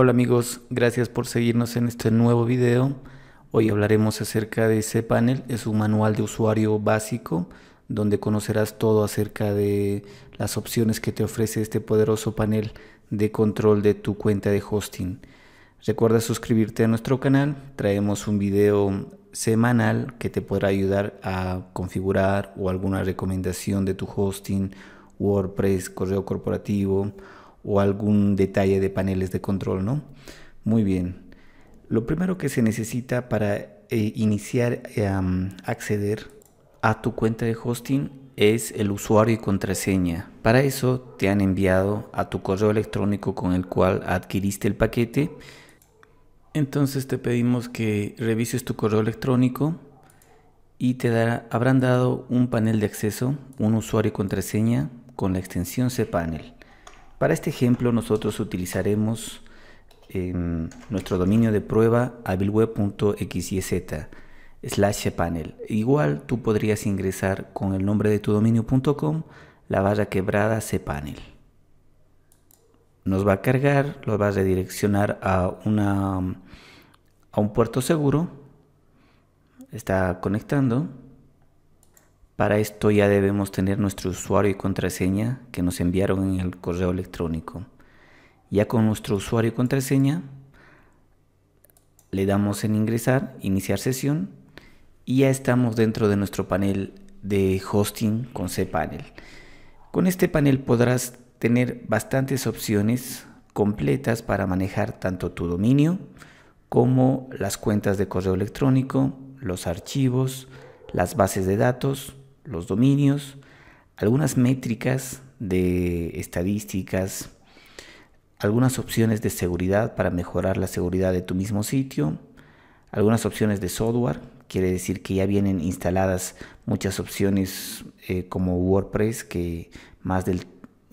Hola amigos, gracias por seguirnos en este nuevo video. Hoy hablaremos acerca de ese panel es un manual de usuario básico donde conocerás todo acerca de las opciones que te ofrece este poderoso panel de control de tu cuenta de hosting. Recuerda suscribirte a nuestro canal, traemos un video semanal que te podrá ayudar a configurar o alguna recomendación de tu hosting, WordPress, correo corporativo o algún detalle de paneles de control, ¿no? Muy bien. Lo primero que se necesita para eh, iniciar a acceder a tu cuenta de hosting es el usuario y contraseña. Para eso te han enviado a tu correo electrónico con el cual adquiriste el paquete. Entonces te pedimos que revises tu correo electrónico y te dará, habrán dado un panel de acceso, un usuario y contraseña con la extensión cPanel. Para este ejemplo nosotros utilizaremos em, nuestro dominio de prueba abilweb.xyz slash panel. Igual tú podrías ingresar con el nombre de tu dominio.com la barra quebrada cpanel. Nos va a cargar, lo va a redireccionar a un puerto seguro. Está conectando. Para esto ya debemos tener nuestro usuario y contraseña que nos enviaron en el correo electrónico. Ya con nuestro usuario y contraseña le damos en ingresar, iniciar sesión y ya estamos dentro de nuestro panel de hosting con cPanel. Con este panel podrás tener bastantes opciones completas para manejar tanto tu dominio como las cuentas de correo electrónico, los archivos, las bases de datos, los dominios, algunas métricas de estadísticas, algunas opciones de seguridad para mejorar la seguridad de tu mismo sitio, algunas opciones de software, quiere decir que ya vienen instaladas muchas opciones eh, como WordPress, que más del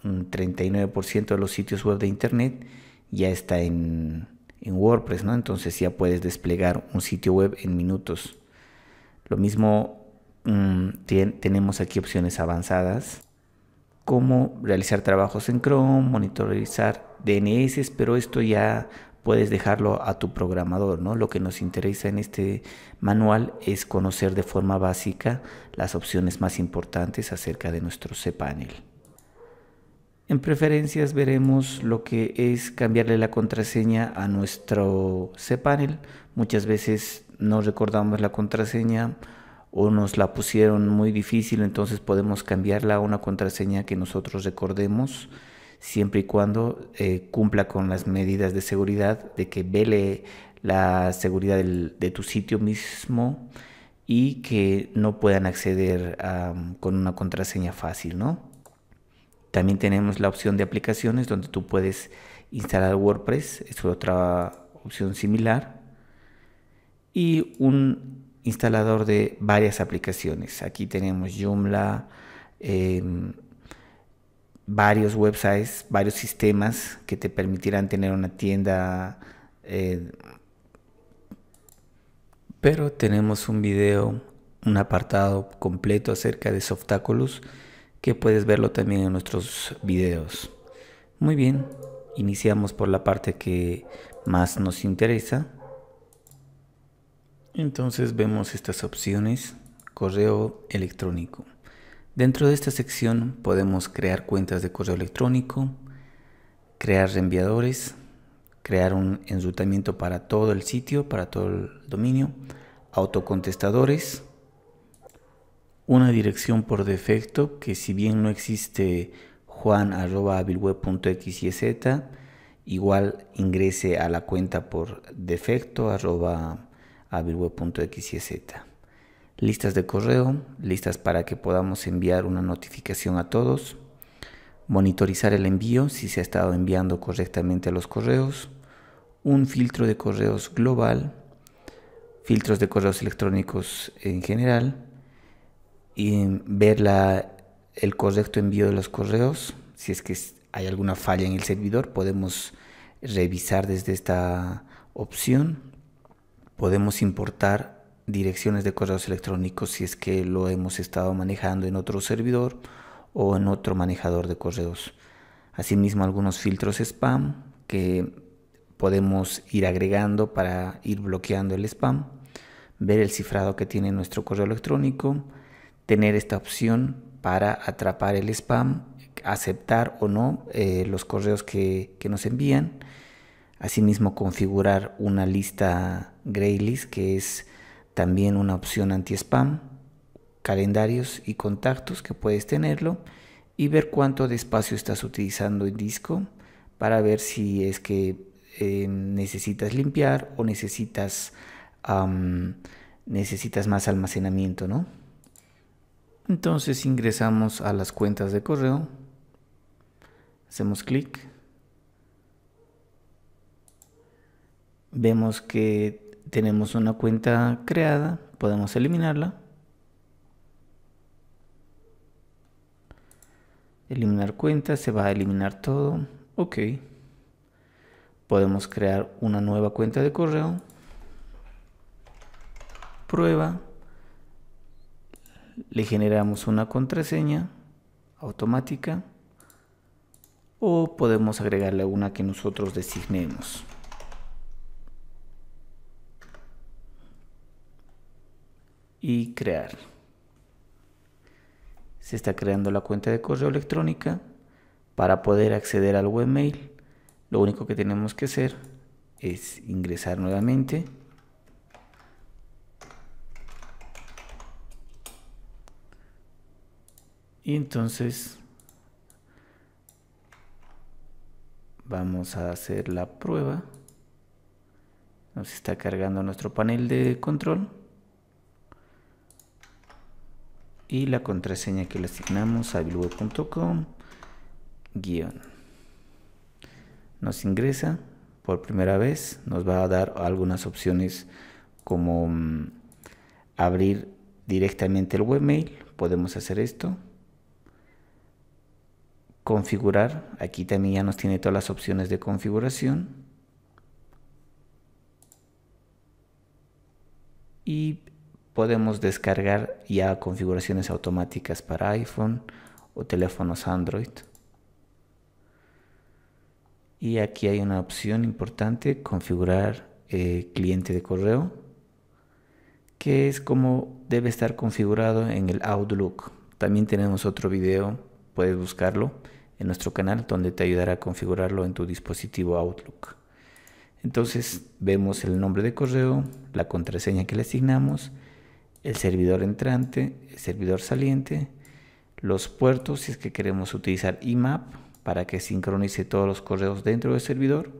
39% de los sitios web de Internet ya está en, en WordPress, ¿no? Entonces ya puedes desplegar un sitio web en minutos. Lo mismo Mm, tenemos aquí opciones avanzadas como realizar trabajos en Chrome, monitorizar DNS, pero esto ya puedes dejarlo a tu programador, ¿no? Lo que nos interesa en este manual es conocer de forma básica las opciones más importantes acerca de nuestro cPanel. En preferencias veremos lo que es cambiarle la contraseña a nuestro cPanel. Muchas veces no recordamos la contraseña o nos la pusieron muy difícil, entonces podemos cambiarla a una contraseña que nosotros recordemos siempre y cuando eh, cumpla con las medidas de seguridad, de que vele la seguridad de tu sitio mismo y que no puedan acceder con una contraseña fácil, ¿no? También tenemos la opción de aplicaciones donde tú puedes instalar WordPress, es otra opción similar. Y un instalador de varias aplicaciones. Aquí tenemos Joomla, em, varios websites, varios sistemas que te permitirán tener una tienda. Eh, pero tenemos un video, un apartado completo acerca de Softaculous que puedes verlo también en nuestros videos. Muy bien, iniciamos por la parte que más nos interesa entonces vemos estas opciones, correo electrónico. Dentro de esta sección podemos crear cuentas de correo electrónico, crear reenviadores, crear un enrutamiento para todo el sitio, para todo el dominio, autocontestadores, una dirección por defecto que si bien no existe juan.abilweb.xyz, igual ingrese a la cuenta por defecto arroba a virweb.xyz. Listas de correo, listas para que podamos enviar una notificación a todos. Monitorizar el envío si se ha estado enviando correctamente a los correos. Un filtro de correos global. Filtros de correos electrónicos en general. Y ver el correcto envío de los correos. Si es que hay alguna falla en el servidor, podemos revisar desde esta opción podemos importar direcciones de correos electrónicos si es que lo hemos estado manejando en otro servidor o en otro manejador de correos. Asimismo, algunos filtros spam que podemos ir agregando para ir bloqueando el spam, ver el cifrado que tiene nuestro correo electrónico, tener esta opción para atrapar el spam, aceptar o no eh, los correos que, que nos envían Asimismo, configurar una lista greylist que es también una opción anti-spam, calendarios y contactos que puedes tenerlo y ver cuánto de espacio estás utilizando el disco para ver si es que eh, necesitas limpiar o necesitas, necesitas más almacenamiento, ¿no? Entonces ingresamos a las cuentas de correo, hacemos clic vemos que tenemos una cuenta creada, podemos eliminarla. Eliminar cuenta, se va a eliminar todo. Ok. Podemos crear una nueva cuenta de correo. Prueba. Le generamos una contraseña automática. O podemos agregarle una que nosotros designemos. y crear. Se está creando la cuenta de correo electrónica. Para poder acceder al webmail, lo único que tenemos que hacer es ingresar nuevamente. Y entonces vamos a hacer la prueba. Nos está cargando nuestro panel de control y la contraseña que le asignamos a bilweb.com Nos ingresa por primera vez, nos va a dar algunas opciones como mm, abrir directamente el webmail, podemos hacer esto. Configurar, aquí también ya nos tiene todas las opciones de configuración. Y podemos descargar ya configuraciones automáticas para iPhone o teléfonos Android. Y aquí hay una opción importante, configurar eh, cliente de correo, que es como debe estar configurado en el Outlook. También tenemos otro video, puedes buscarlo en nuestro canal donde te ayudará a configurarlo en tu dispositivo Outlook. Entonces vemos el nombre de correo, la contraseña que le asignamos, el servidor entrante, el servidor saliente, los puertos si es que queremos utilizar IMAP para que sincronice todos los correos dentro del servidor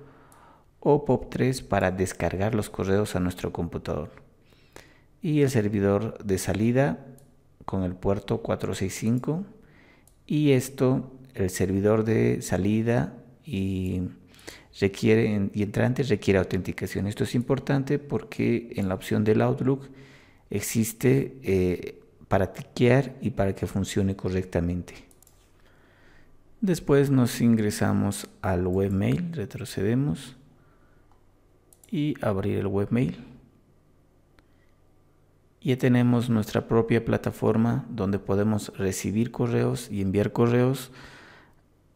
o POP3 para descargar los correos a nuestro computador y el servidor de salida con el puerto 465 y esto el servidor de salida y requiere y entrante requiere autenticación. Esto es importante porque en la opción del Outlook existe eh, para tiquear y para que funcione correctamente. Después nos ingresamos al webmail, retrocedemos y abrir el webmail. Ya tenemos nuestra propia plataforma donde podemos recibir correos y enviar correos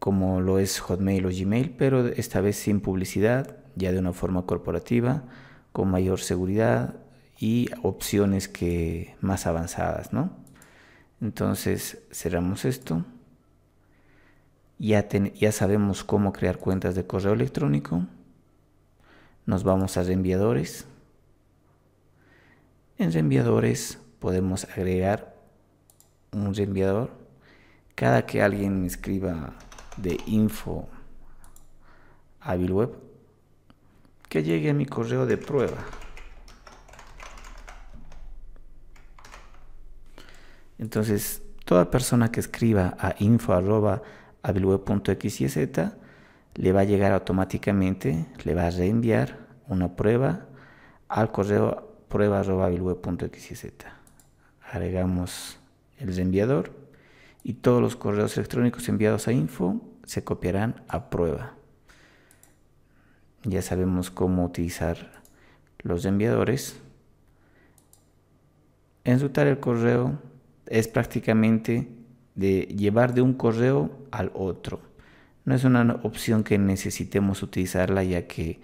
como lo es Hotmail o Gmail, pero esta vez sin publicidad, ya de una forma corporativa, con mayor seguridad, y opciones que más avanzadas, ¿no? Entonces cerramos esto. Ya, ya sabemos cómo crear cuentas de correo electrónico. Nos vamos a reenviadores. En reenviadores podemos agregar un reenviador. Cada que alguien me escriba de info a web que llegue a mi correo de prueba. Entonces, toda persona que escriba a info.abilweb.xyz le va a llegar automáticamente, le va a reenviar una prueba al correo prueba.abilweb.xyz. Agregamos el reenviador y todos los correos electrónicos enviados a info se copiarán a prueba. Ya sabemos cómo utilizar los enviadores. Enrutar el correo es prácticamente de llevar de un correo al otro. No es una opción que necesitemos utilizarla ya que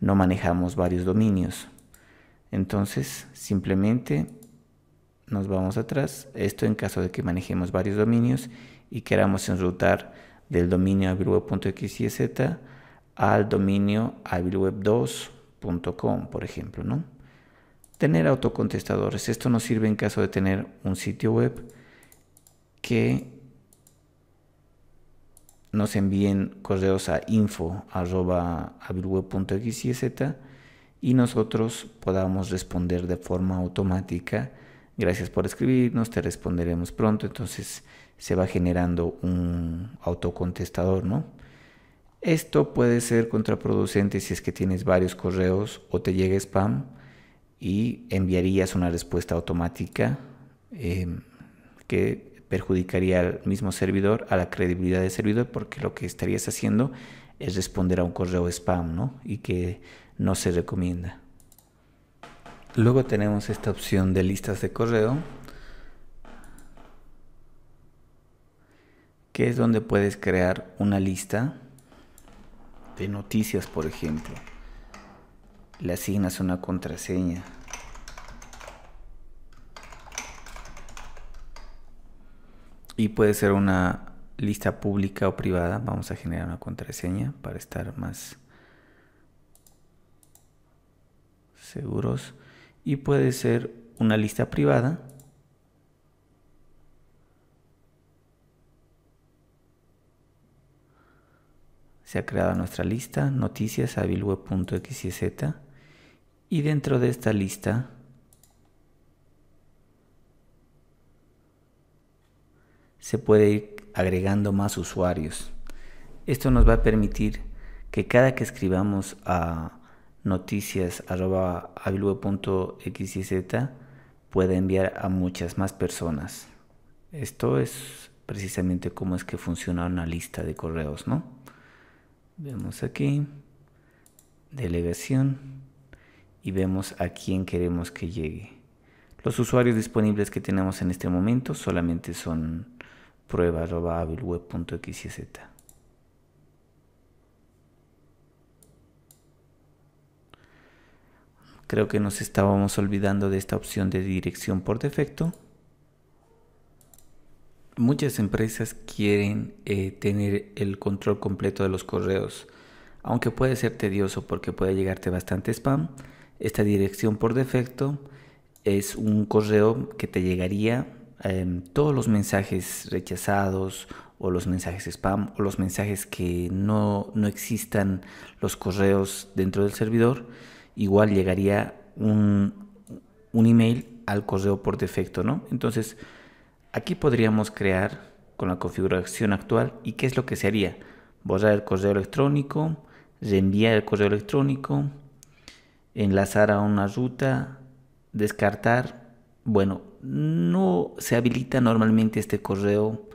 no manejamos varios dominios. Entonces, simplemente nos vamos atrás. Esto en caso de que manejemos varios dominios y queramos enrutar del dominio abilweb.xyz al dominio abilweb2.com, por ejemplo, ¿no? Tener autocontestadores. Esto nos sirve en caso de tener un sitio web que nos envíen correos a info.avilweb.xyz y nosotros podamos responder de forma automática. Gracias por escribirnos, te responderemos pronto. Entonces se va generando un autocontestador, ¿no? Esto puede ser contraproducente si es que tienes varios correos o te llega spam y enviarías una respuesta automática em, que perjudicaría al mismo servidor, a la credibilidad del servidor, porque lo que estarías haciendo es responder a un correo spam, ¿no? Y que no se recomienda. Luego tenemos esta opción de listas de correo, que es donde puedes crear una lista de noticias, por ejemplo le asignas una contraseña. Y puede ser una lista pública o privada. Vamos a generar una contraseña para estar más seguros. Y puede ser una lista privada. Se ha creado nuestra lista, noticias, y dentro de esta lista se puede ir agregando más usuarios. Esto nos va a permitir que cada que escribamos a z pueda enviar a muchas más personas. Esto es precisamente cómo es que funciona una lista de correos, ¿no? Vemos aquí, delegación y vemos a quién queremos que llegue. Los usuarios disponibles que tenemos en este momento solamente son z Creo que nos estábamos olvidando de esta opción de dirección por defecto. Muchas empresas quieren eh, tener el control completo de los correos, aunque puede ser tedioso porque puede llegarte bastante spam esta dirección por defecto es un correo que te llegaría em, todos los mensajes rechazados o los mensajes spam o los mensajes que no, no existan los correos dentro del servidor, igual llegaría un, un email al correo por defecto, ¿no? Entonces, aquí podríamos crear con la configuración actual y qué es lo que se haría. Borrar el correo electrónico, reenviar el correo electrónico, enlazar a una ruta, descartar. Bueno, no se habilita normalmente este correo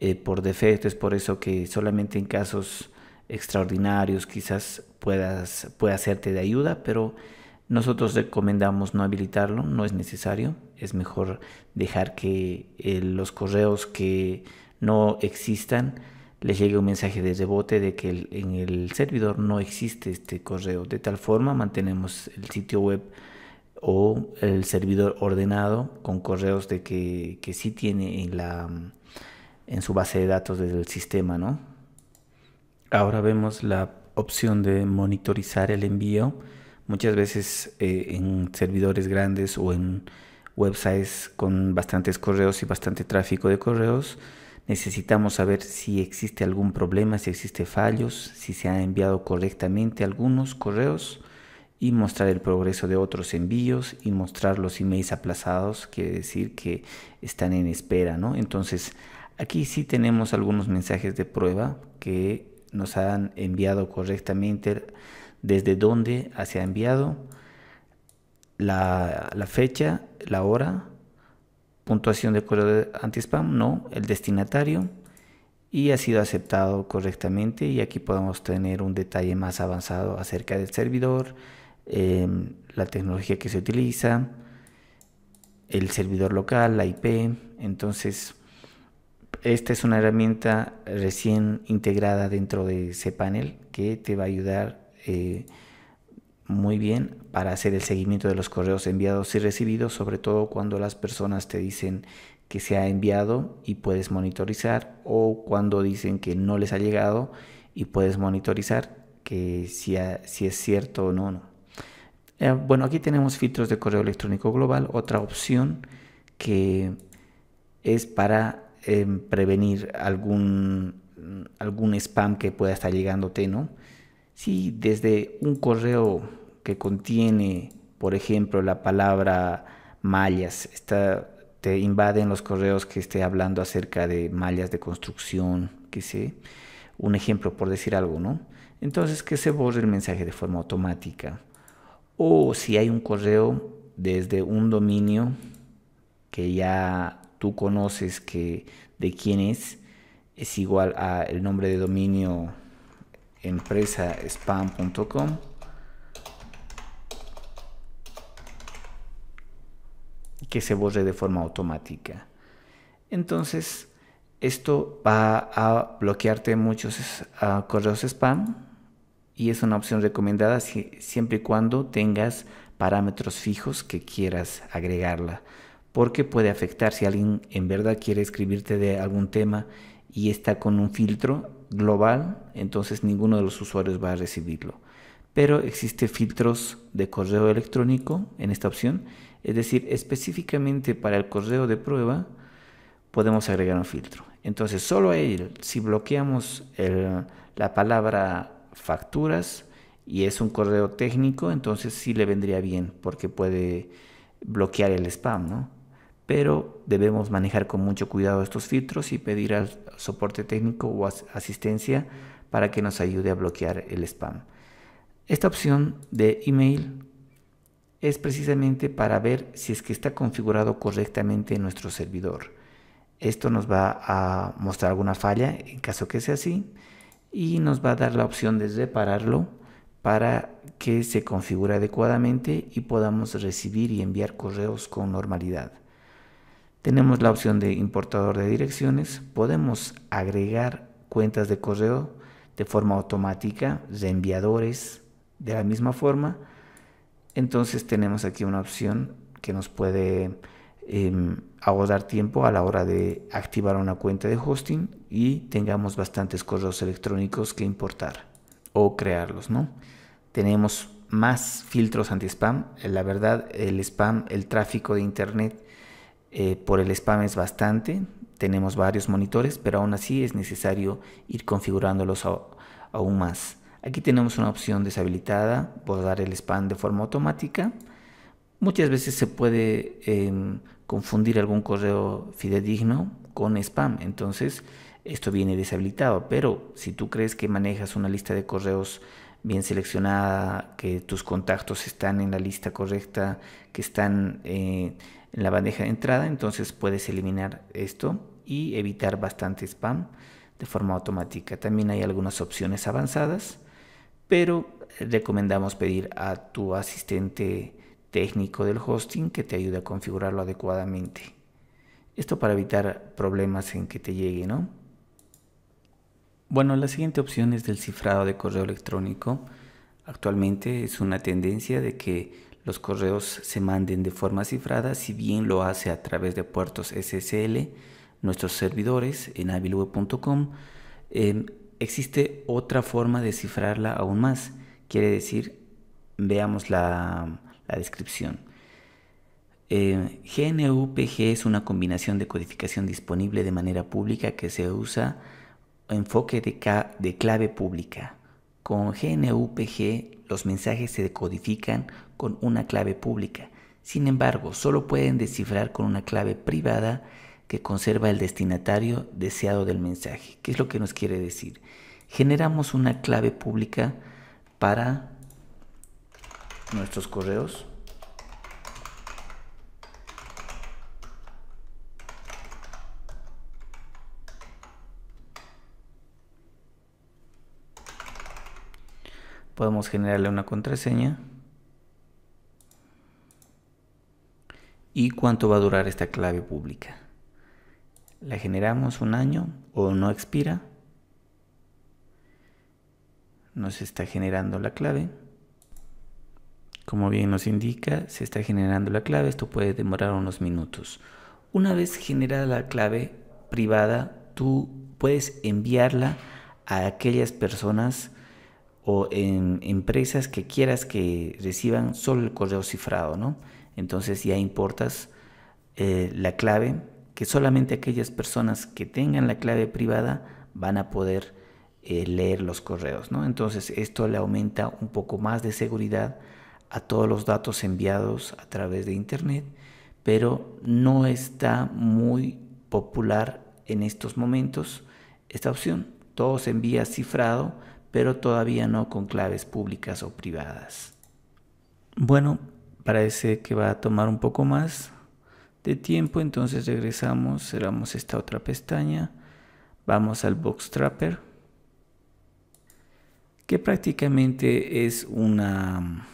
eh, por defecto, es por eso que solamente en casos extraordinarios quizás puedas, pueda hacerte de ayuda, pero nosotros recomendamos no habilitarlo, no es necesario, es mejor dejar que eh, los correos que no existan le llegue un mensaje de rebote de que en el servidor no existe este correo. De tal forma mantenemos el sitio web o el servidor ordenado con correos de que, que sí tiene en, la, en su base de datos del sistema. ¿no? Ahora vemos la opción de monitorizar el envío. Muchas veces eh, en servidores grandes o en websites con bastantes correos y bastante tráfico de correos, Necesitamos saber si existe algún problema, si existe fallos, si se han enviado correctamente algunos correos y mostrar el progreso de otros envíos y mostrar los emails aplazados, quiere decir que están en espera, ¿no? Entonces, aquí sí tenemos algunos mensajes de prueba que nos han enviado correctamente desde dónde se ha enviado, la fecha, la hora, puntuación de correo anti-spam, no, el destinatario y ha sido aceptado correctamente y aquí podemos tener un detalle más avanzado acerca del servidor, em, la tecnología que se utiliza, el servidor local, la IP, entonces esta es una herramienta recién integrada dentro de cPanel que te va a ayudar eh, muy bien para hacer el seguimiento de los correos enviados y recibidos, sobre todo cuando las personas te dicen que se ha enviado y puedes monitorizar, o cuando dicen que no les ha llegado y puedes monitorizar que si, si es cierto o no. Eh, bueno, aquí tenemos filtros de correo electrónico global, otra opción que es para em, prevenir algún, algún spam que pueda estar llegándote, ¿no? Si desde un correo que contiene, por ejemplo, la palabra mallas. te invaden los correos que esté hablando acerca de mallas de construcción, que sé, un ejemplo por decir algo, ¿no? Entonces que se borre el mensaje de forma automática. O si hay un correo desde un dominio que ya tú conoces que de quién es, es igual a el nombre de dominio empresa spam.com que se borre de forma automática. Entonces, esto va a bloquearte muchos correos spam y es una opción recomendada siempre y cuando tengas parámetros fijos que quieras agregarla, porque puede afectar si alguien en verdad quiere escribirte de algún tema y está con un filtro global, entonces ninguno de los usuarios va a recibirlo. Pero existe filtros de correo electrónico en esta opción es decir, específicamente para el correo de prueba podemos agregar un filtro. Entonces, solo ahí, si bloqueamos la palabra facturas y es un correo técnico, entonces sí le vendría bien porque puede bloquear el spam, ¿no? Pero debemos manejar con mucho cuidado estos filtros y pedir al soporte técnico o asistencia para que nos ayude a bloquear el spam. Esta opción de email es precisamente para ver si es que está configurado correctamente nuestro servidor. Esto nos va a mostrar alguna falla en caso que sea así y nos va a dar la opción de repararlo para que se configure adecuadamente y podamos recibir y enviar correos con normalidad. Tenemos la opción de importador de direcciones, podemos agregar cuentas de correo de forma automática, de enviadores de la misma forma, entonces tenemos aquí una opción que nos puede em, ahorrar tiempo a la hora de activar una cuenta de hosting y tengamos bastantes correos electrónicos que importar o crearlos, ¿no? Tenemos más filtros anti-spam. La verdad, el spam, el tráfico de internet eh, por el spam es bastante. Tenemos varios monitores, pero aún así es necesario ir configurándolos aún más. Aquí tenemos una opción deshabilitada, borrar el spam de forma automática. Muchas veces se puede em, confundir algún correo fidedigno con spam, entonces esto viene deshabilitado, pero si tú crees que manejas una lista de correos bien seleccionada, que tus contactos están en la lista correcta, que están eh, en la bandeja de entrada, entonces puedes eliminar esto y evitar bastante spam de forma automática. También hay algunas opciones avanzadas pero eh, recomendamos pedir a tu asistente técnico del hosting que te ayude a configurarlo adecuadamente. Esto para evitar problemas en que te llegue, ¿no? Bueno, la siguiente opción es del cifrado de correo electrónico. Actualmente es una tendencia de que los correos se manden de forma cifrada, si bien lo hace a través de puertos SSL, nuestros servidores en habilweb.com existe otra forma de cifrarla aún más. Quiere decir, veamos la, descripción. GNUPG eh, es una combinación de codificación disponible de manera pública que se usa enfoque de, de clave pública. Con GNUPG los mensajes se decodifican con una clave pública. Sin embargo, solo pueden descifrar con una clave privada que conserva el destinatario deseado del mensaje. ¿Qué es lo que nos quiere decir? Generamos una clave pública para nuestros correos. Podemos generarle una contraseña. ¿Y cuánto va a durar esta clave pública? la generamos un año o no expira, nos está generando la clave. Como bien nos indica, se está generando la clave, esto puede demorar unos minutos. Una vez generada la clave privada, tú puedes enviarla a aquellas personas o en em, empresas que quieras que reciban solo el correo cifrado, ¿no? Entonces ya importas eh, la clave que solamente aquellas personas que tengan la clave privada van a poder eh, leer los correos. ¿no? Entonces esto le aumenta un poco más de seguridad a todos los datos enviados a través de Internet, pero no está muy popular en estos momentos esta opción. Todo se envía cifrado, pero todavía no con claves públicas o privadas. Bueno, parece que va a tomar un poco más de tiempo, entonces regresamos, cerramos esta otra pestaña, vamos al Box Trapper, que prácticamente es una,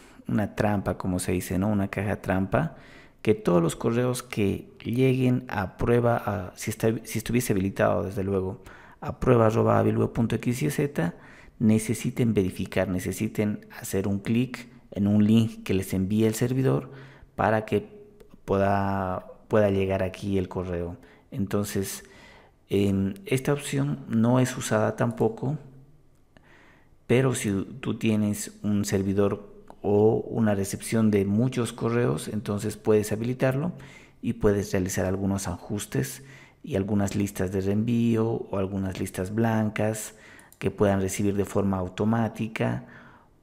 trampa, como se dice, ¿no? Una caja trampa, que todos los correos que lleguen a prueba, si, si estuviese habilitado desde luego, a prueba y necesiten verificar, necesiten hacer un clic en un link que les envíe el servidor para que pueda pueda llegar aquí el correo. Entonces, em, esta opción no es usada tampoco, pero si tú tienes un servidor o una recepción de muchos correos, entonces puedes habilitarlo y puedes realizar algunos ajustes y algunas listas de reenvío o algunas listas blancas que puedan recibir de forma automática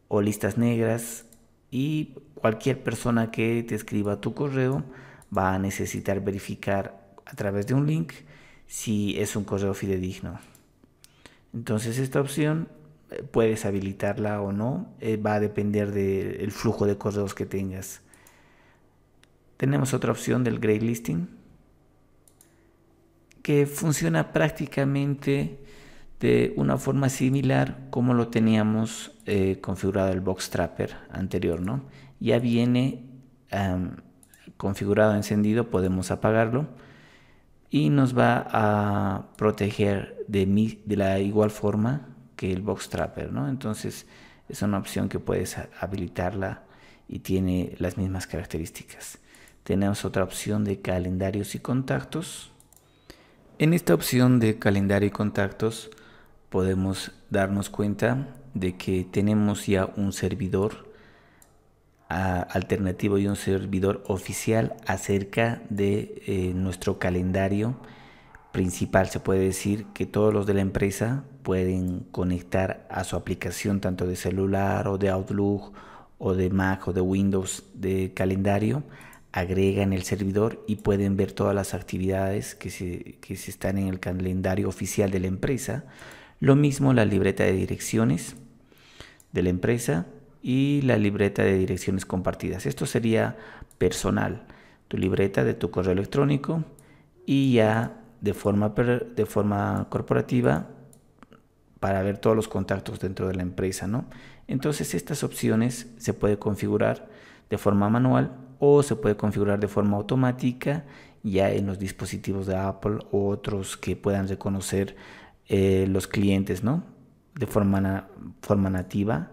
o listas negras y cualquier persona que te escriba tu correo va a necesitar verificar a través de un link si es un correo fidedigno. Entonces esta opción eh, puedes habilitarla o no, eh, va a depender del flujo de correos que tengas. Tenemos otra opción del Grey Listing que funciona prácticamente de una forma similar como lo teníamos eh, configurado el Box Trapper anterior, ¿no? Ya viene configurado encendido podemos apagarlo y nos va a proteger de, de la igual forma que el box trapper ¿no? entonces es una opción que puedes habilitarla y tiene las mismas características tenemos otra opción de calendarios y contactos en esta opción de calendario y contactos podemos darnos cuenta de que tenemos ya un servidor alternativo y un servidor oficial acerca de eh, nuestro calendario principal. Se puede decir que todos los de la empresa pueden conectar a su aplicación tanto de celular o de Outlook o de Mac o de Windows de calendario, agregan el servidor y pueden ver todas las actividades que que se están en el calendario oficial de la empresa. Lo mismo la libreta de direcciones de la empresa y la libreta de direcciones compartidas. Esto sería personal, tu libreta de tu correo electrónico y ya de forma, de forma corporativa para ver todos los contactos dentro de la empresa, ¿no? Entonces estas opciones se puede configurar de forma manual o se puede configurar de forma automática ya en los dispositivos de Apple u otros que puedan reconocer eh, los clientes, ¿no? De forma, forma nativa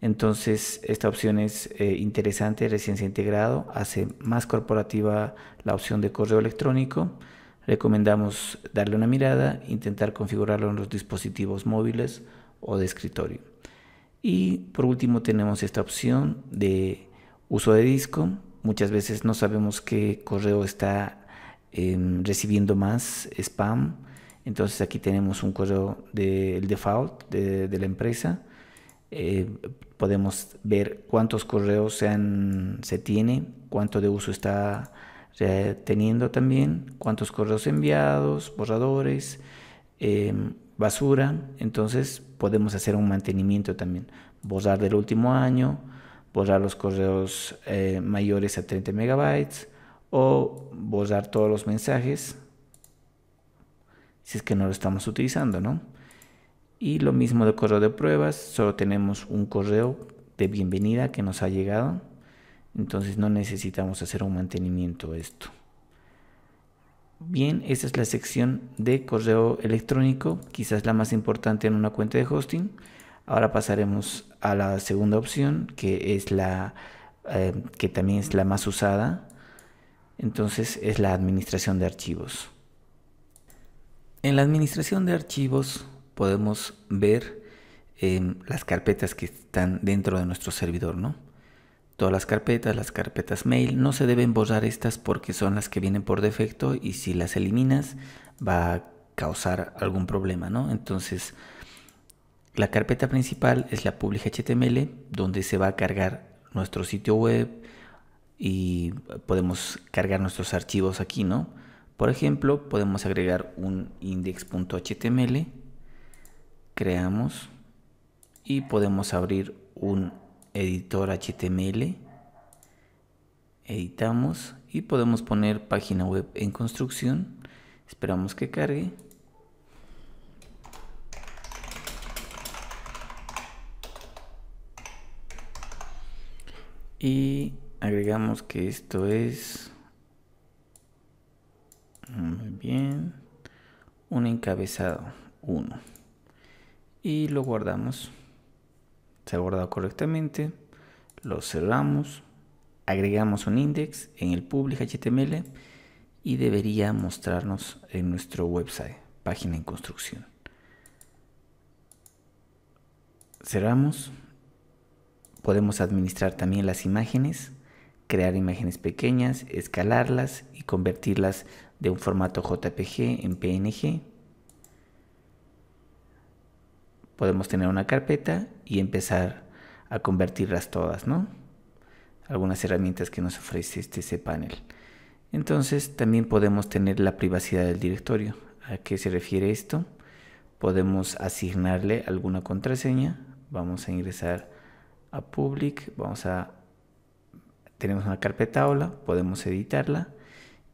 entonces, esta opción es eh, interesante, recién se ha integrado, hace más corporativa la opción de correo electrónico. Recomendamos darle una mirada, intentar configurarlo en los dispositivos móviles o de escritorio. Y por último tenemos esta opción de uso de disco. Muchas veces no sabemos qué correo está em, recibiendo más spam. Entonces aquí tenemos un correo del default de, la empresa. Eh, podemos ver cuántos correos se, tiene, cuánto de uso está teniendo también, cuántos correos enviados, borradores, em, basura. Entonces podemos hacer un mantenimiento también, borrar del último año, borrar los correos eh, mayores a 30 megabytes o borrar todos los mensajes si es que no lo estamos utilizando, ¿no? Y lo mismo de correo de pruebas, solo tenemos un correo de bienvenida que nos ha llegado. Entonces no necesitamos hacer un mantenimiento esto. Bien, esta es la sección de correo electrónico, quizás la más importante en una cuenta de hosting. Ahora pasaremos a la segunda opción, que es la eh, que también es la más usada. Entonces es la administración de archivos. En la administración de archivos podemos ver em, las carpetas que están dentro de nuestro servidor, ¿no? Todas las carpetas, las carpetas mail, no se deben borrar estas porque son las que vienen por defecto y si las eliminas va a causar algún problema, ¿no? Entonces, la carpeta principal es la public HTML donde se va a cargar nuestro sitio web y podemos cargar nuestros archivos aquí, ¿no? Por ejemplo, podemos agregar un index.html creamos y podemos abrir un editor HTML, editamos y podemos poner página web en construcción, esperamos que cargue. Y agregamos que esto es muy bien un encabezado 1 y lo guardamos. Se ha guardado correctamente. Lo cerramos. Agregamos un index en el public HTML y debería mostrarnos en nuestro website, página en construcción. Cerramos. Podemos administrar también las imágenes, crear imágenes pequeñas, escalarlas y convertirlas de un formato JPG en PNG podemos tener una carpeta y empezar a convertirlas todas, ¿no? Algunas herramientas que nos ofrece este, este panel Entonces también podemos tener la privacidad del directorio. ¿A qué se refiere esto? Podemos asignarle alguna contraseña. Vamos a ingresar a public, vamos a tenemos una carpeta aula, podemos editarla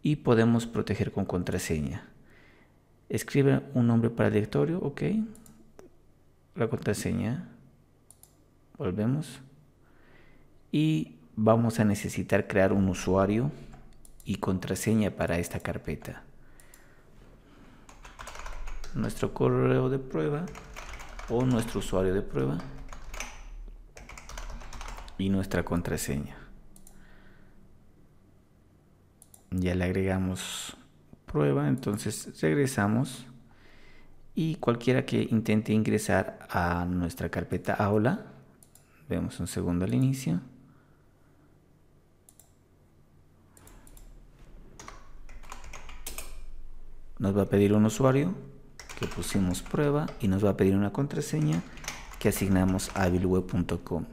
y podemos proteger con contraseña. Escribe un nombre para el directorio, ok, la contraseña. Volvemos. Y vamos a necesitar crear un usuario y contraseña para esta carpeta. Nuestro correo de prueba o nuestro usuario de prueba y nuestra contraseña. Ya le agregamos prueba, entonces regresamos y cualquiera que intente ingresar a nuestra carpeta aula, vemos un segundo al inicio, nos va a pedir un usuario que pusimos prueba y nos va a pedir una contraseña que asignamos a bilweb.com.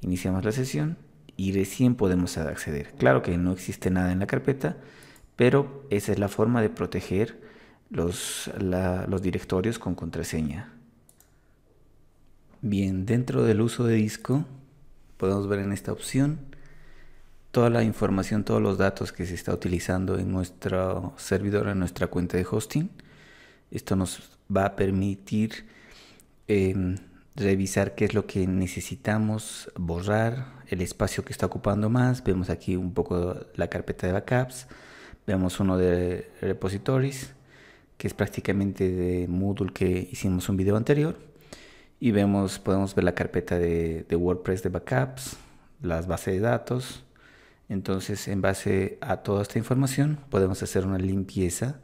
Iniciamos la sesión y recién podemos acceder. Claro que no existe nada en la carpeta, pero esa es la forma de proteger los, los directorios con contraseña. Bien, dentro del uso de disco podemos ver en esta opción toda la información, todos los datos que se está utilizando en nuestro servidor, en nuestra cuenta de hosting. Esto nos va a permitir em, revisar qué es lo que necesitamos borrar, el espacio que está ocupando más. Vemos aquí un poco la carpeta de backups, vemos uno de repositories que es prácticamente de módulo que hicimos un video anterior. Y vemos, podemos ver la carpeta de, WordPress de backups, las bases de datos. Entonces, en base a toda esta información, podemos hacer una limpieza.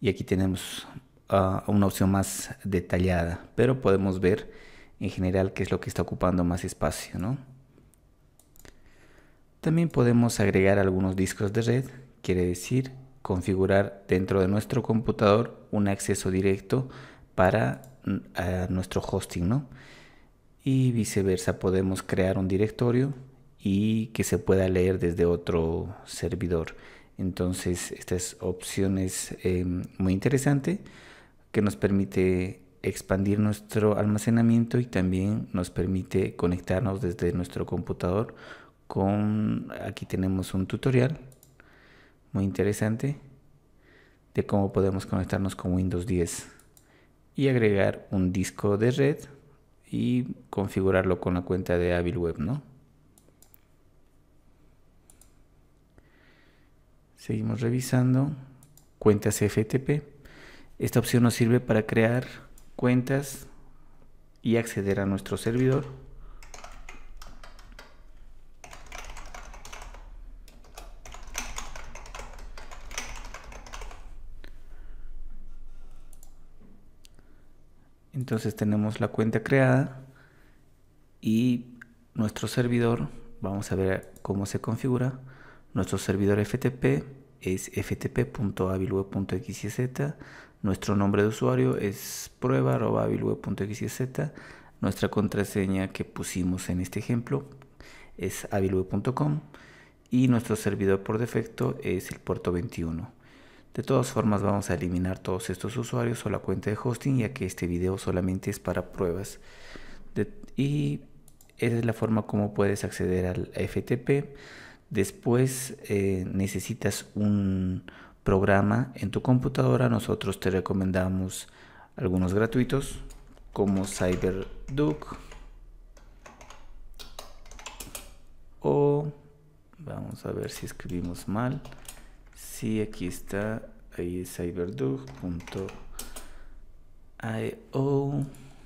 Y aquí tenemos ah, una opción más detallada, pero podemos ver en general qué es lo que está ocupando más espacio, También podemos agregar algunos discos de red, quiere decir configurar dentro de nuestro computador un acceso directo para mm, nuestro hosting, ¿no? Y viceversa, podemos crear un directorio y que se pueda leer desde otro servidor. Entonces, estas opciones eh, muy interesante que nos permite expandir nuestro almacenamiento y también nos permite conectarnos desde nuestro computador con aquí tenemos un tutorial muy interesante de cómo podemos conectarnos con Windows 10 y agregar un disco de red y configurarlo con la cuenta de Avil Web, ¿no? Seguimos revisando cuentas FTP. Esta opción nos sirve para crear cuentas y acceder a nuestro servidor. Entonces tenemos la cuenta creada y nuestro servidor, vamos a ver cómo se configura. Nuestro servidor FTP es ftp.avilweb.xyz. Nuestro nombre de usuario es prueba.avilweb.xyz. Nuestra contraseña que pusimos en este ejemplo es avilweb.com y nuestro servidor por defecto es el puerto 21. De todas formas vamos a eliminar todos estos usuarios o la cuenta de hosting ya que este video solamente es para pruebas. y esa es la forma como puedes acceder al FTP. Después eh, necesitas un programa en tu computadora. Nosotros te recomendamos algunos gratuitos como CyberDuck o vamos a ver si escribimos mal Sí, aquí está. Ahí es cyberdug.io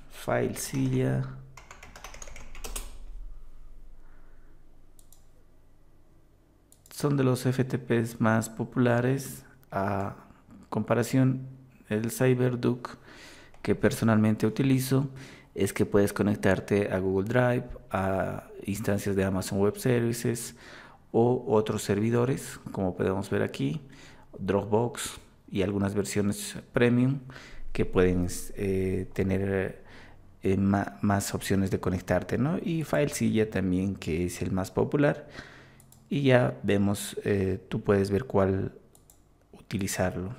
Filecilla. Son de los FTPs más populares a comparación el CyberDuck que personalmente utilizo es que puedes conectarte a Google Drive, a instancias de Amazon Web Services, o otros servidores, como podemos ver aquí, Dropbox y algunas versiones premium que pueden eh, tener eh, más opciones de conectarte, ¿no? Y FileZilla también, que es el más popular. Y ya vemos, eh, tú puedes ver cuál utilizarlo.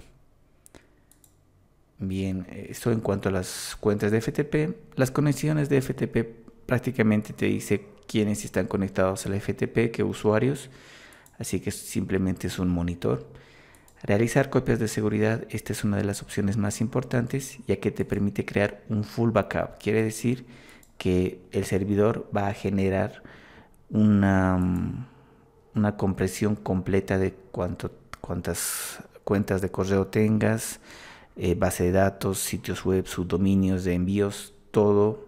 Bien, esto en cuanto a las cuentas de FTP. Las conexiones de FTP prácticamente te dice quiénes están conectados al FTP qué usuarios, así que simplemente es un monitor. Realizar copias de seguridad, esta es una de las opciones más importantes ya que te permite crear un full backup, quiere decir que el servidor va a generar una, una compresión completa de cuánto, cuántas cuentas de correo tengas, eh, base de datos, sitios web, subdominios de envíos, todo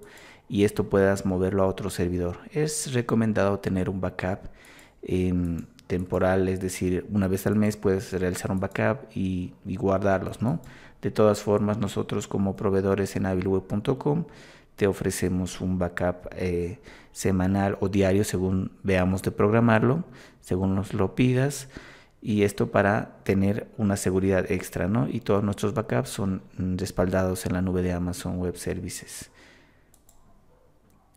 y esto puedas moverlo a otro servidor. Es recomendado tener un backup temporal, es decir, una vez al mes puedes realizar un backup y, guardarlos, ¿no? De todas formas, nosotros como proveedores en avilweb.com te ofrecemos un backup eh, semanal o diario según veamos de programarlo, según nos lo pidas. Y esto para tener una seguridad extra, ¿no? Y todos nuestros backups son respaldados en la nube de Amazon Web Services.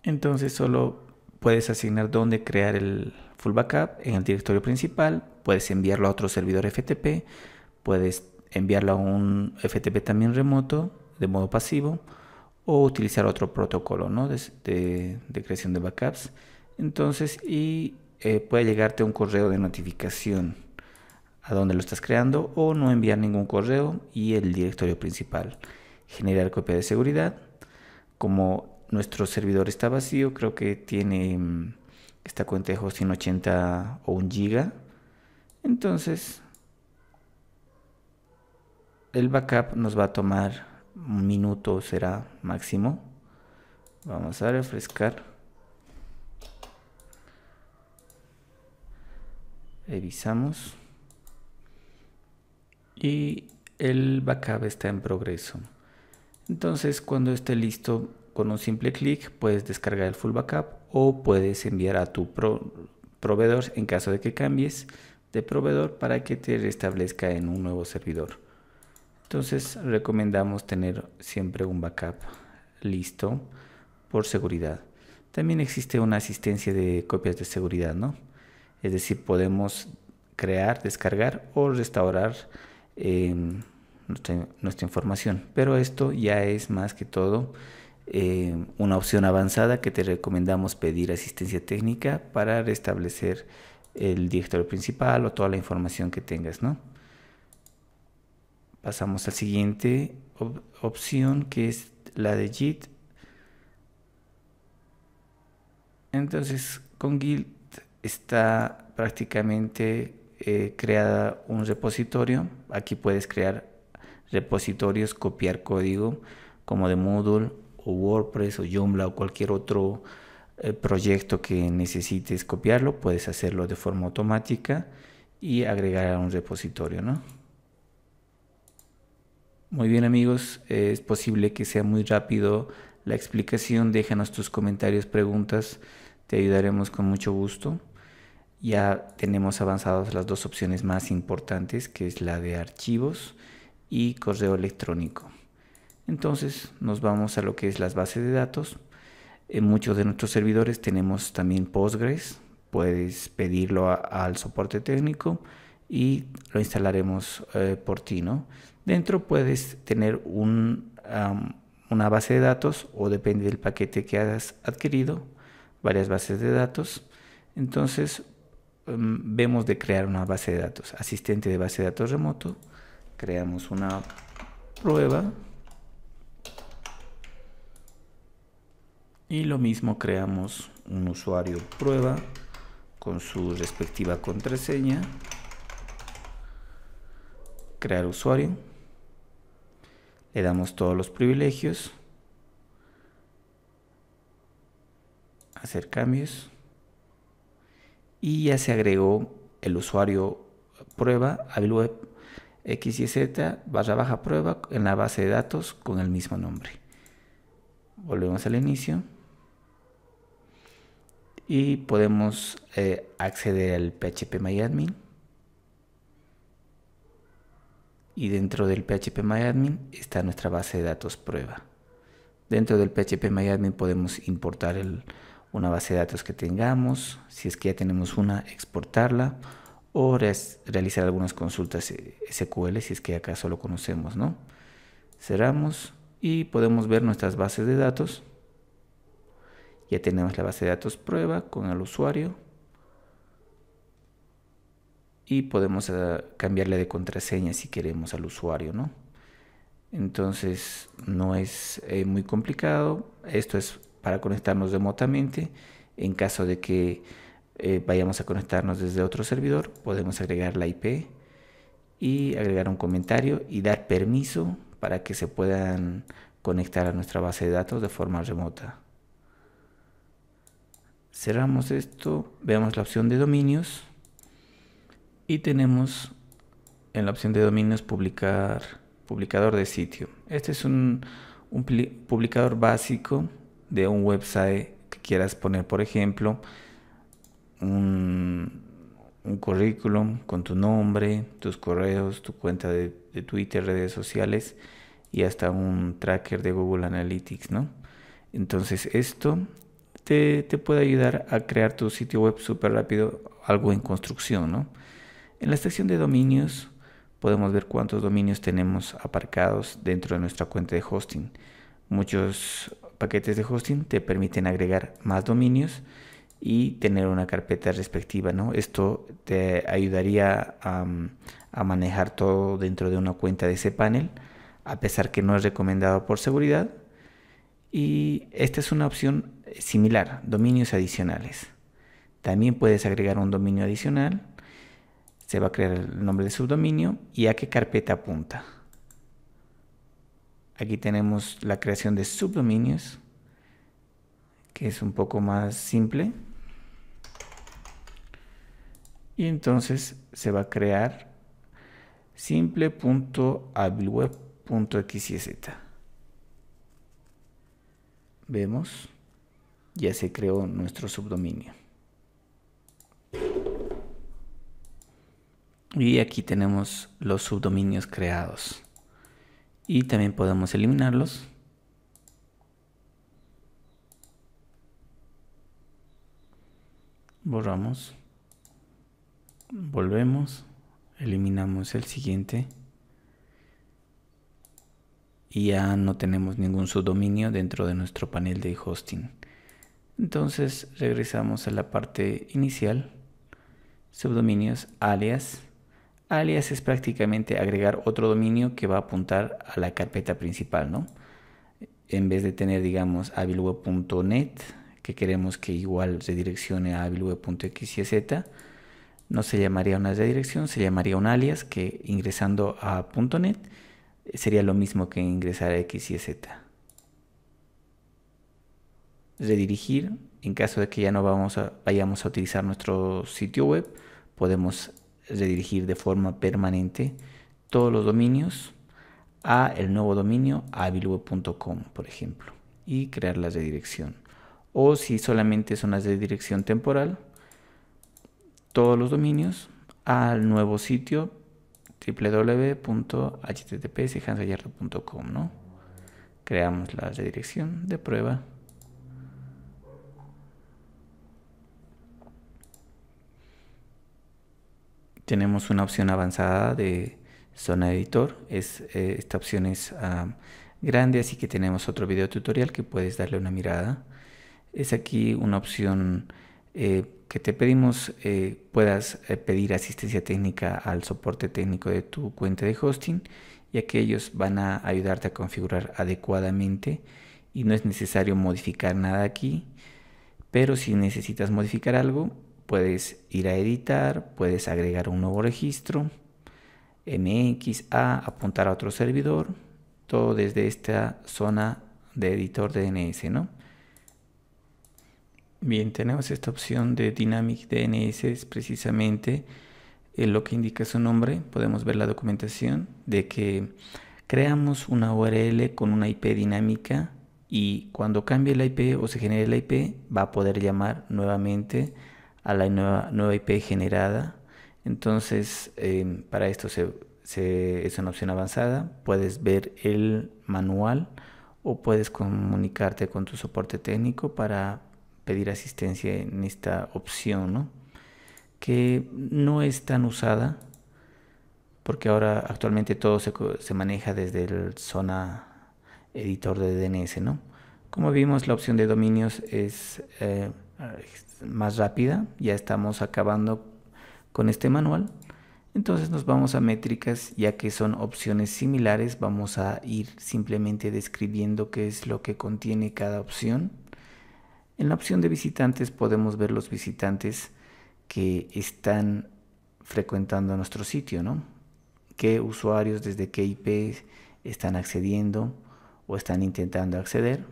Entonces solo puedes asignar dónde crear el full backup en el directorio principal, puedes enviarlo a otro servidor FTP, puedes enviarlo a un FTP también remoto de modo pasivo o utilizar otro protocolo ¿no? de, creación de backups. Entonces, y eh, puede llegarte un correo de notificación a donde lo estás creando o no enviar ningún correo y el directorio principal. Generar copia de seguridad. Como nuestro servidor está vacío, creo que tiene esta cuenta de hosting o 1 giga. Entonces, el backup nos va a tomar un minuto, será máximo. Vamos a refrescar. Revisamos. Y el backup está en progreso. Entonces, cuando esté listo, con un simple clic puedes descargar el full backup o puedes enviar a tu proveedor en caso de que cambies de proveedor para que te restablezca en un nuevo servidor. Entonces recomendamos tener siempre un backup listo por seguridad. También existe una asistencia de copias de seguridad, ¿no? Es decir, podemos crear, descargar o restaurar em, nuestra información. Pero esto ya es más que todo eh, una opción avanzada que te recomendamos pedir asistencia técnica para restablecer el directorio principal o toda la información que tengas, ¿no? Pasamos a la siguiente opción que es la de Git. Entonces con Git está prácticamente eh, creada un repositorio. Aquí puedes crear repositorios, copiar código como de Moodle o WordPress o Joomla o cualquier otro eh, proyecto que necesites copiarlo, puedes hacerlo de forma automática y agregar a un repositorio, ¿no? Muy bien amigos, es posible que sea muy rápido la explicación, déjanos tus comentarios, preguntas, te ayudaremos con mucho gusto. Ya tenemos avanzadas las dos opciones más importantes, que es la de archivos y correo electrónico. Entonces nos vamos a lo que es las bases de datos. En muchos de nuestros servidores tenemos también Postgres. Puedes pedirlo al soporte técnico y lo instalaremos eh, por ti. ¿no? Dentro puedes tener una base de datos o depende del paquete que hayas adquirido, varias bases de datos. Entonces em, vemos de crear una base de datos. Asistente de base de datos remoto. Creamos una prueba y lo mismo creamos un usuario prueba con su respectiva contraseña crear usuario le damos todos los privilegios hacer cambios y ya se agregó el usuario prueba al web XYZ barra baja prueba en la base de datos con el mismo nombre volvemos al inicio y podemos eh, acceder al PHP MyAdmin. Y dentro del PHP MyAdmin está nuestra base de datos prueba. Dentro del PHP MyAdmin podemos importar una base de datos que tengamos, si es que ya tenemos una, exportarla o realizar algunas consultas eh, SQL si es que acaso lo conocemos, ¿no? Cerramos y podemos ver nuestras bases de datos ya tenemos la base de datos prueba con el usuario. Y podemos eh, cambiarle de contraseña si queremos al usuario, ¿no? Entonces no es eh, muy complicado. Esto es para conectarnos remotamente. En caso de que eh, vayamos a conectarnos desde otro servidor, podemos agregar la IP y agregar un comentario y dar permiso para que se puedan conectar a nuestra base de datos de forma remota cerramos esto, veamos la opción de dominios y tenemos en la opción de dominios publicar publicador de sitio. Este es un, publicador básico de un website que quieras poner, por ejemplo, un, currículum con tu nombre, tus correos, tu cuenta de, de, Twitter, redes sociales y hasta un tracker de Google Analytics, ¿no? Entonces esto te, puede ayudar a crear tu sitio web súper rápido, algo en construcción, En la sección de dominios podemos ver cuántos dominios tenemos aparcados dentro de nuestra cuenta de hosting. Muchos paquetes de hosting te permiten agregar más dominios y tener una carpeta respectiva, ¿no? Esto te ayudaría a, a manejar todo dentro de una cuenta de ese panel, a pesar que no es recomendado por seguridad. Y esta es una opción Similar, dominios adicionales. También puedes agregar un dominio adicional. Se va a crear el nombre de subdominio y a qué carpeta apunta. Aquí tenemos la creación de subdominios, que es un poco más simple. Y entonces se va a crear z Vemos ya se creó nuestro subdominio. Y aquí tenemos los subdominios creados. Y también podemos eliminarlos. Borramos. Volvemos. Eliminamos el siguiente. Y ya no tenemos ningún subdominio dentro de nuestro panel de hosting. Entonces regresamos a la parte inicial, subdominios, alias. Alias es prácticamente agregar otro dominio que va a apuntar a la carpeta principal, ¿no? En vez de tener, digamos, avilweb.net, que queremos que igual redireccione a avilweb.xyz, no se llamaría una redirección, se llamaría un alias que ingresando a .net sería lo mismo que ingresar a xyz redirigir. En caso de que ya no vamos a, vayamos a utilizar nuestro sitio web, podemos redirigir de forma permanente todos los dominios a el nuevo dominio a web.com por ejemplo, y crear las de dirección O si solamente son las de dirección temporal, todos los dominios al nuevo sitio www.https.com, ¿no? Creamos de dirección de prueba tenemos una opción avanzada de zona editor. Es, eh, esta opción es ah, grande, así que tenemos otro video tutorial que puedes darle una mirada. Es aquí una opción eh, que te pedimos eh, puedas pedir asistencia técnica al soporte técnico de tu cuenta de hosting, ya que ellos van a ayudarte a configurar adecuadamente y no es necesario modificar nada aquí. Pero si necesitas modificar algo, puedes ir a editar, puedes agregar un nuevo registro, a apuntar a otro servidor, todo desde esta zona de editor DNS, ¿no? Bien, tenemos esta opción de Dynamic DNS, es precisamente en eh, lo que indica su nombre. Podemos ver la documentación de que creamos una URL con una IP dinámica y cuando cambie la IP o se genere la IP va a poder llamar nuevamente a la nueva, nueva IP generada. Entonces, em, para esto se, es una opción avanzada. Puedes ver el manual o puedes comunicarte con tu soporte técnico para pedir asistencia en esta opción, ¿no? que no es tan usada porque ahora actualmente todo se, se maneja desde el zona editor de DNS, ¿no? Como vimos, la opción de dominios es eh, más rápida, ya estamos acabando con este manual. Entonces nos vamos a métricas, ya que son opciones similares, vamos a ir simplemente describiendo qué es lo que contiene cada opción. En la opción de visitantes podemos ver los visitantes que están frecuentando nuestro sitio, ¿no? Qué usuarios desde qué IP están accediendo o están intentando acceder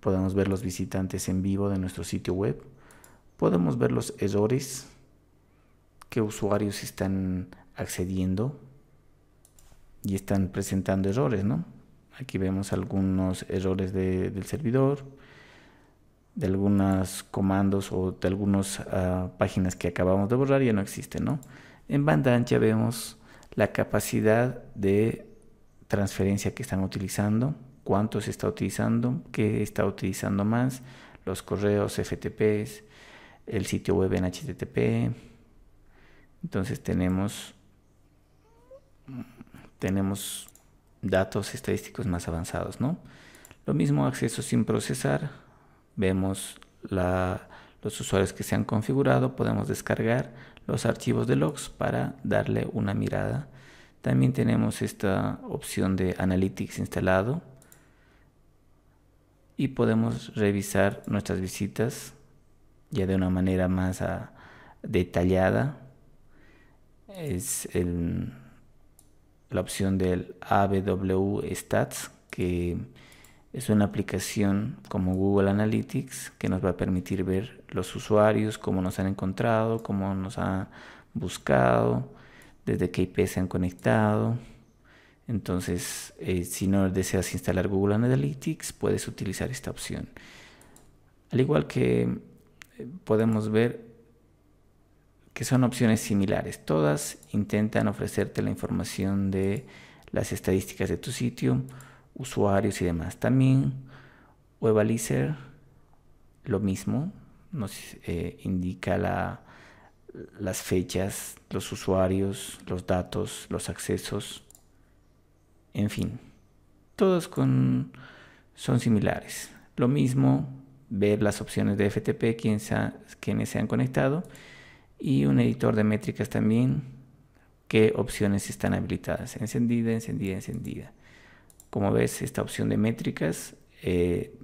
podemos ver los visitantes en vivo de nuestro sitio web, podemos ver los errores, que usuarios están accediendo y están presentando errores, Aquí vemos algunos errores del servidor, de algunos comandos o de algunas ah, páginas que acabamos de borrar ya no existen, ¿no? En banda ancha vemos la capacidad de transferencia que están utilizando, cuánto se está utilizando, qué está utilizando más, los correos FTPs, el sitio web en HTTP. Entonces tenemos, tenemos datos estadísticos más avanzados, ¿no? Lo mismo acceso sin procesar. Vemos los usuarios que se han configurado. Podemos descargar los archivos de logs para darle una mirada. También tenemos esta opción de Analytics instalado y podemos revisar nuestras visitas ya de una manera más ah, detallada. Es la opción del AW Stats, que es una aplicación como Google Analytics que nos va a permitir ver los usuarios, cómo nos han encontrado, cómo nos han buscado, desde qué IP se han conectado, entonces, eh, si no deseas instalar Google Analytics, puedes utilizar esta opción. Al igual que eh, podemos ver que son opciones similares. Todas intentan ofrecerte la información de las estadísticas de tu sitio, usuarios y demás. También Webalizer, lo mismo, nos eh, indica las fechas, los usuarios, los datos, los accesos en fin, todos con, son similares. Lo mismo, ver las opciones de FTP, quienes se han conectado y un editor de métricas también, qué opciones están habilitadas, encendida, encendida, encendida. Como ves, esta opción de métricas eh,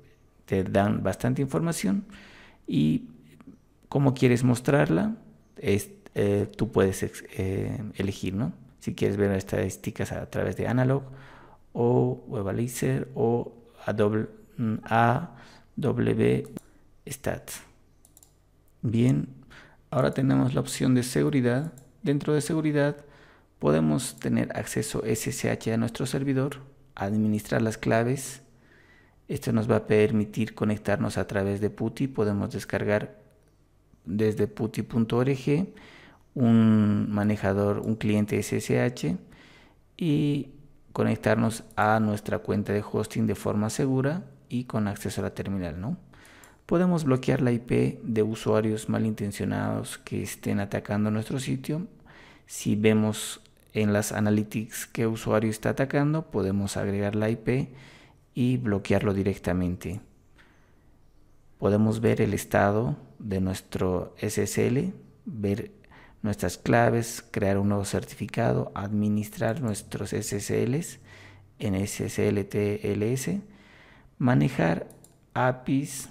te dan bastante información y como quieres mostrarla, eh, tú puedes eh, elegir, ¿no? Si quieres ver estadísticas a través de Analog o Webalizer o awstat mm, Bien, ahora tenemos la opción de seguridad. Dentro de seguridad podemos tener acceso SSH a nuestro servidor, administrar las claves. Esto nos va a permitir conectarnos a través de PuTTY. Podemos descargar desde putty.org un manejador, un cliente SSH y conectarnos a nuestra cuenta de hosting de forma segura y con acceso a la terminal, ¿no? Podemos bloquear la IP de usuarios malintencionados que estén atacando nuestro sitio. Si vemos en las analytics qué usuario está atacando, podemos agregar la IP y bloquearlo directamente. Podemos ver el estado de nuestro SSL, ver nuestras claves, crear un nuevo certificado, administrar nuestros SSLs en SSLTLS, manejar APIs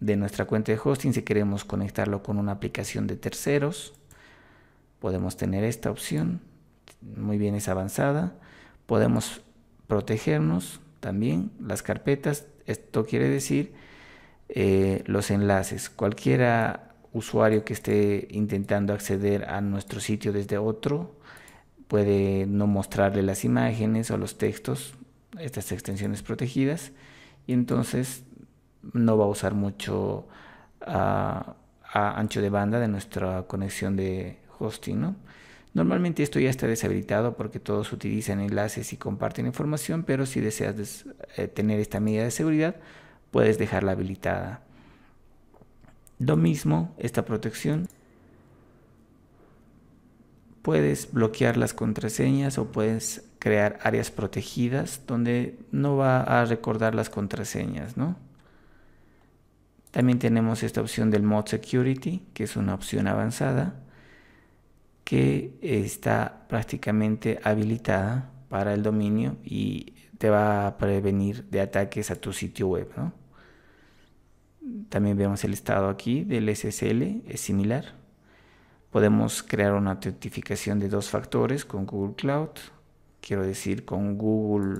de nuestra cuenta de hosting si queremos conectarlo con una aplicación de terceros. Podemos tener esta opción, muy bien es avanzada. Podemos protegernos también las carpetas, esto quiere decir eh, los enlaces. Cualquiera usuario que esté intentando acceder a nuestro sitio desde otro puede no mostrarle las imágenes o los textos, estas extensiones protegidas, y entonces no va a usar mucho a ancho de banda de nuestra conexión de hosting. ¿no? Normalmente esto ya está deshabilitado porque todos utilizan enlaces y comparten información, pero si deseas eh, tener esta medida de seguridad, puedes dejarla habilitada. Lo mismo, esta protección. Puedes bloquear las contraseñas o puedes crear áreas protegidas donde no va a recordar las contraseñas, ¿no? También tenemos esta opción del Mod Security, que es una opción avanzada, que está prácticamente habilitada para el dominio y te va a prevenir de ataques a tu sitio web, ¿no? También vemos el estado aquí del SSL, es similar. Podemos crear una autentificación de dos factores con Google Cloud, quiero decir con Google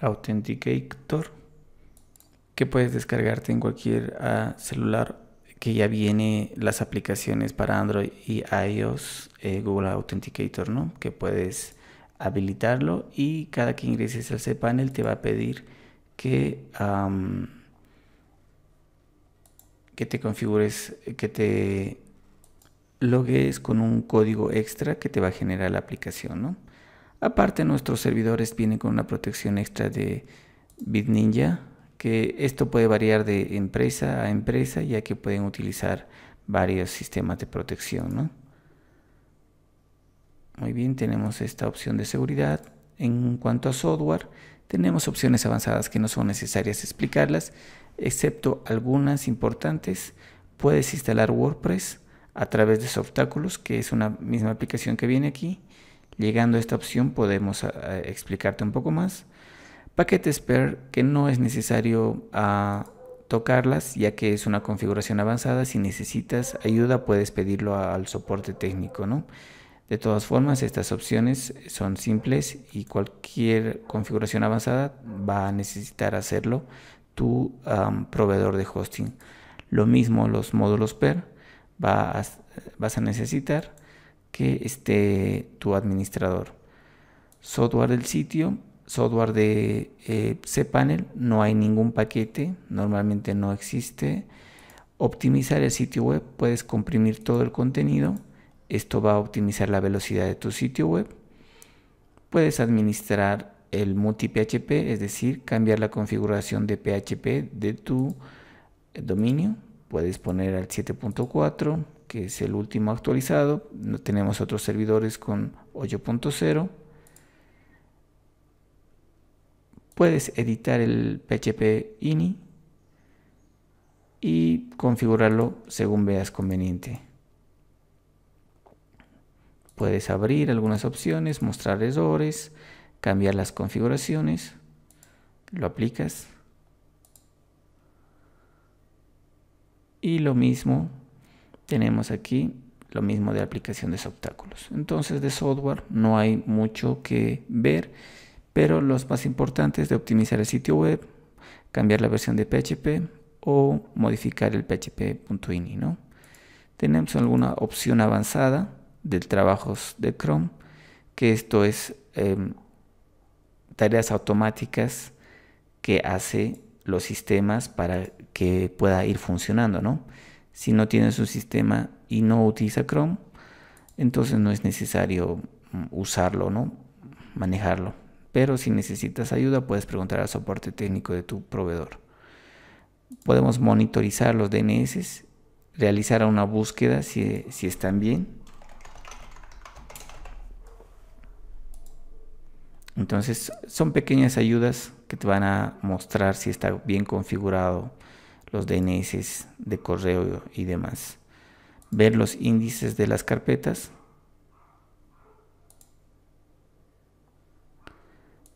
Authenticator, que puedes descargarte en cualquier ah, celular que ya viene las aplicaciones para Android y iOS, eh, Google Authenticator, ¿no? Que puedes habilitarlo y cada que ingreses al cPanel te va a pedir que que te configures, que te logues con un código extra que te va a generar la aplicación, Aparte, nuestros servidores vienen con una protección extra de BitNinja, que esto puede variar de empresa a empresa, ya que pueden utilizar varios sistemas de protección, Muy bien, tenemos esta opción de seguridad. En cuanto a software, tenemos opciones avanzadas que no son necesarias explicarlas, excepto algunas importantes, puedes instalar WordPress a través de Softaculous, que es una misma aplicación que viene aquí. Llegando a esta opción podemos ah, ah, explicarte un poco más. Paquetes per, que no es necesario ah, tocarlas ya que es una configuración avanzada. Si necesitas ayuda puedes pedirlo al soporte técnico. De todas formas, estas opciones son simples y cualquier configuración avanzada va a necesitar hacerlo tu proveedor de hosting. Lo mismo los módulos PER vas, a necesitar que esté tu administrador. Software del sitio, software de eh, cPanel, no hay ningún paquete, normalmente no existe. Optimizar el sitio web, puedes comprimir todo el contenido, esto va a optimizar la velocidad de tu sitio web. Puedes administrar el multi-PHP, es decir, cambiar la configuración de PHP de tu dominio. Puedes poner al 7.4, que es el último actualizado. no Tenemos otros servidores con 8.0. Puedes editar el PHP INI y configurarlo según veas conveniente. Puedes abrir algunas opciones, mostrar errores, cambiar las configuraciones, lo aplicas y lo mismo tenemos aquí lo mismo de aplicación de obstáculos. Entonces de software no hay mucho que ver, pero los más importantes de optimizar el sitio web, cambiar la versión de PHP o modificar el php.ini, ¿no? Tenemos alguna opción avanzada de trabajos de Chrome, que esto es em, tareas automáticas que hace los sistemas para que pueda ir funcionando, ¿no? Si no tienes un sistema y no utiliza Chrome, entonces no es necesario mm, usarlo, ¿no? Manejarlo. Pero si necesitas ayuda, puedes preguntar al soporte técnico de tu proveedor. Podemos monitorizar los DNS, realizar una búsqueda si, si están bien Entonces son pequeñas ayudas que te van a mostrar si está bien configurado los DNS de correo y demás. Ver los índices de las carpetas.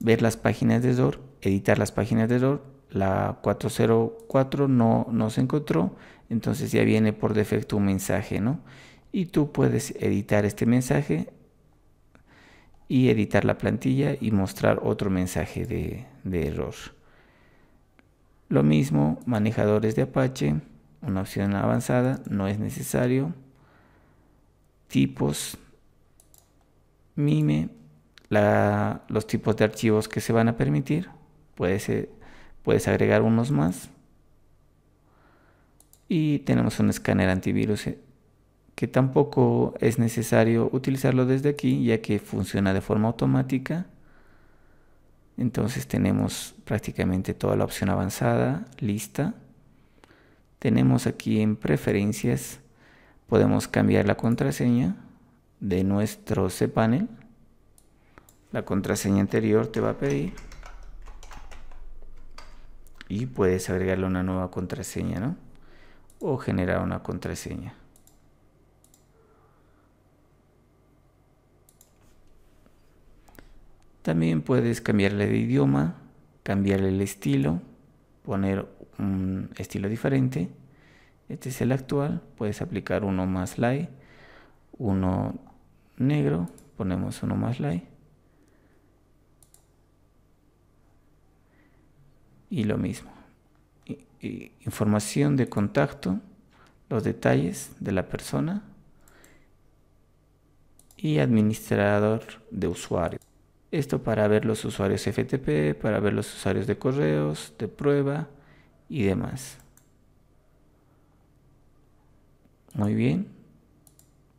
Ver las páginas de DOR, editar las páginas de DOR. La 404 no, no se encontró, entonces ya viene por defecto un mensaje, ¿no? Y tú puedes editar este mensaje y editar la plantilla y mostrar otro mensaje de, error. Lo mismo, manejadores de Apache, una opción avanzada, no es necesario. Tipos, MIME, los tipos de archivos que se van a permitir. Puedes, puedes agregar unos más. Y tenemos un escáner antivirus eh, que tampoco es necesario utilizarlo desde aquí ya que funciona de forma automática. Entonces tenemos prácticamente toda la opción avanzada lista. Tenemos aquí en preferencias podemos cambiar la contraseña de nuestro cPanel. La contraseña anterior te va a pedir y puedes agregarle una nueva contraseña, O generar una contraseña. También puedes cambiarle de idioma, cambiarle el estilo, poner un estilo diferente. Este es el actual, puedes aplicar uno más light, uno negro, ponemos uno más light. Y lo mismo. Información de contacto, los detalles de la persona y administrador de usuario. Esto para ver los usuarios FTP, para ver los usuarios de correos, de prueba y demás. Muy bien.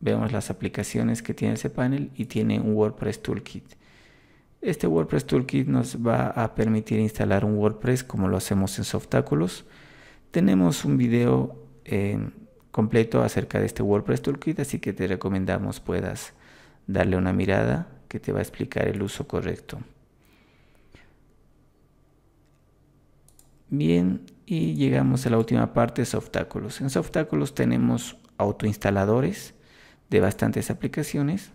Vemos las aplicaciones que tiene ese panel y tiene un WordPress Toolkit. Este WordPress Toolkit nos va a permitir instalar un WordPress como lo hacemos en Softáculos. Tenemos un video eh, completo acerca de este WordPress Toolkit, así que te recomendamos puedas darle una mirada que te va a explicar el uso correcto. Bien, y llegamos a la última parte, softáculos En softáculos tenemos autoinstaladores de bastantes aplicaciones.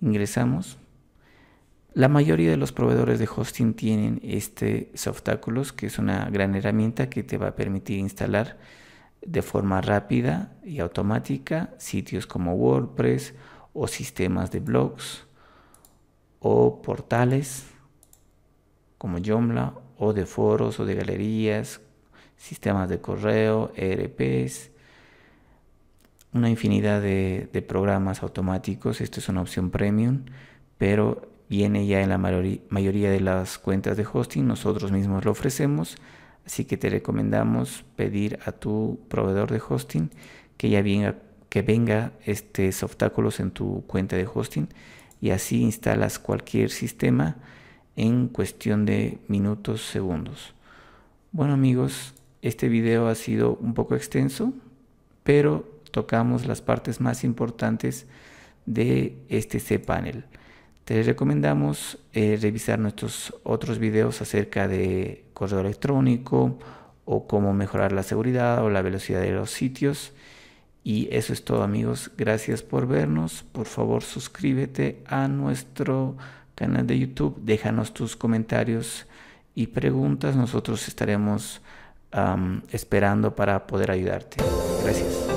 Ingresamos. La mayoría de los proveedores de hosting tienen este Softáculos, que es una gran herramienta que te va a permitir instalar de forma rápida y automática sitios como WordPress o sistemas de blogs o portales como Joomla o de foros o de galerías, sistemas de correo, ERPs, una infinidad de, programas automáticos. Esto es una opción premium, pero viene ya en la mayoría de las cuentas de hosting. Nosotros mismos lo ofrecemos, así que te recomendamos pedir a tu proveedor de hosting que ya venga que venga este obstáculos en tu cuenta de hosting y así instalas cualquier sistema en cuestión de minutos, segundos. Bueno amigos, este video ha sido un poco extenso, pero tocamos las partes más importantes de este cPanel. Te recomendamos eh, revisar nuestros otros videos acerca de correo electrónico o cómo mejorar la seguridad o la velocidad de los sitios y eso es todo amigos, gracias por vernos, por favor suscríbete a nuestro canal de YouTube, déjanos tus comentarios y preguntas, nosotros estaremos esperando para poder ayudarte. Gracias.